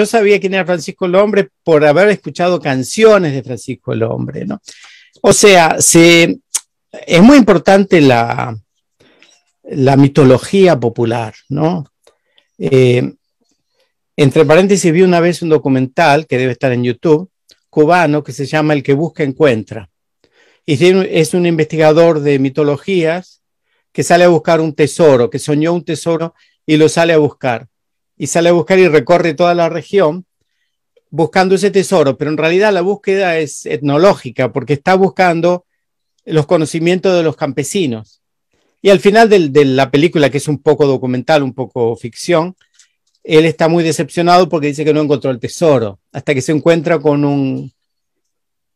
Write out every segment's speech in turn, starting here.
yo sabía quién era Francisco el Hombre por haber escuchado canciones de Francisco Hombre, ¿no? O sea, es muy importante la, la mitología popular, ¿no? Eh, entre paréntesis, vi una vez un documental que debe estar en YouTube, cubano, que se llama El que busca encuentra. Y es un investigador de mitologías que sale a buscar un tesoro, que soñó un tesoro y lo sale a buscar y sale a buscar y recorre toda la región buscando ese tesoro, pero en realidad la búsqueda es etnológica porque está buscando los conocimientos de los campesinos. Y al final de la película, que es un poco documental, un poco ficción, él está muy decepcionado porque dice que no encontró el tesoro, hasta que se encuentra con un,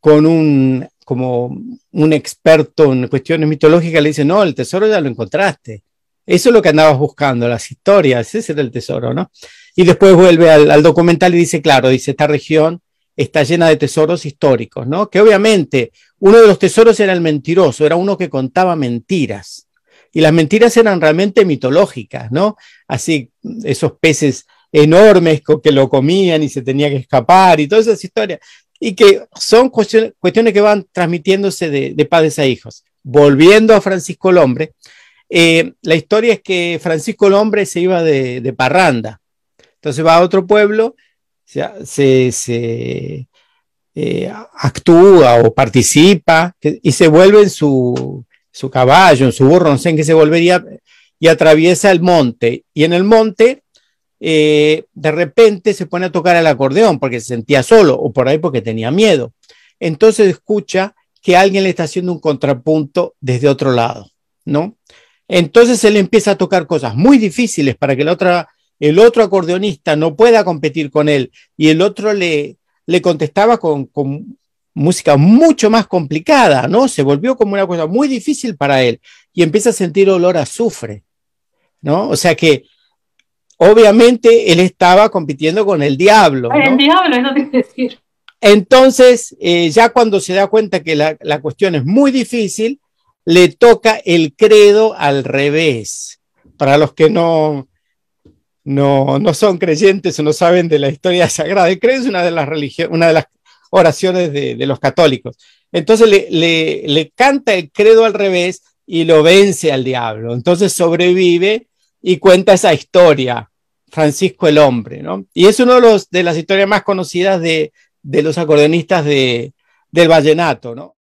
con un, como un experto en cuestiones mitológicas, le dice, no, el tesoro ya lo encontraste. Eso es lo que andabas buscando, las historias, ese era el tesoro, ¿no? Y después vuelve al, documental y dice, claro, dice, esta región está llena de tesoros históricos, ¿no? Que obviamente uno de los tesoros era el mentiroso, era uno que contaba mentiras. Y las mentiras eran realmente mitológicas, ¿no? Así, esos peces enormes que lo comían y se tenía que escapar y todas esas historias. Y que son cuestiones, que van transmitiéndose de, padres a hijos. Volviendo a Francisco el Hombre eh, la historia es que Francisco el Hombre se iba de, parranda. Entonces va a otro pueblo, se, eh, actúa o participa y se vuelve en su, caballo, en su burro, no sé en qué se volvería, y atraviesa el monte. Y en el monte, eh, de repente se pone a tocar el acordeón porque se sentía solo o por ahí porque tenía miedo. Entonces escucha que alguien le está haciendo un contrapunto desde otro lado, ¿no? Entonces él empieza a tocar cosas muy difíciles para que la otra, el otro acordeonista no pueda competir con él y el otro le, le contestaba con, música mucho más complicada, ¿no? Se volvió como una cosa muy difícil para él y empieza a sentir olor a azufre, ¿no? O sea que obviamente él estaba compitiendo con el diablo. ¿no? El diablo, eso que decir. Entonces, eh, ya cuando se da cuenta que la, cuestión es muy difícil, le toca el credo al revés. Para los que no, no, no son creyentes o no saben de la historia sagrada, el credo es una de las, una de las oraciones de, los católicos. Entonces le, canta el credo al revés y lo vence al diablo. Entonces sobrevive y cuenta esa historia, Francisco el Hombre, ¿no? Y es una de, de las historias más conocidas de, los acordeonistas de, del vallenato, ¿no?